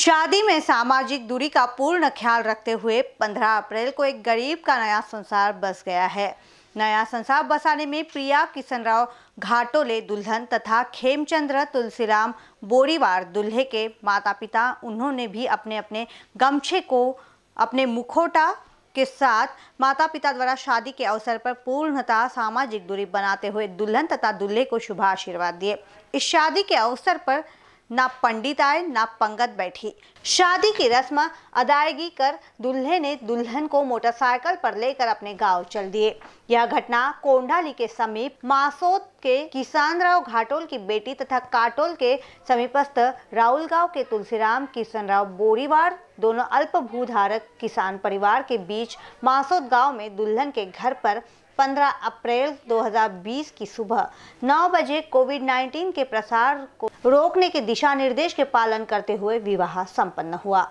शादी में सामाजिक दूरी का पूर्ण ख्याल रखते हुए 15 अप्रैल को एक गरीब का नया संसार बस गया है नया संसार बसाने में प्रिया किशन राव घाटोले दुल्हन तथा खेमचंद्र तुलसीराम बोरीवार दुल्हे के माता पिता उन्होंने भी अपने अपने गमछे को अपने मुखोटा के साथ माता पिता द्वारा शादी के अवसर पर पूर्णतः सामाजिक दूरी बनाते हुए दुल्हन तथा दूल्हे को शुभ आशीर्वाद दिए इस शादी के अवसर पर ना पंडित आए ना पंगत बैठी शादी की रस्म अदायगी कर दुल्हे ने दुल्हन को मोटरसाइकिल पर लेकर अपने गांव चल दिए यह घटना कोंडाली के समीप मासोत के किसान राव घाटोल की बेटी तथा काटोल के समीपस्थ राहुल गांव के तुलसीराम राव बोरीवार दोनों अल्प भूधारक किसान परिवार के बीच मासोत गांव में दुल्हन के घर पर 15 अप्रैल 2020 की सुबह 9 बजे कोविड 19 के प्रसार को रोकने के दिशा निर्देश के पालन करते हुए विवाह संपन्न हुआ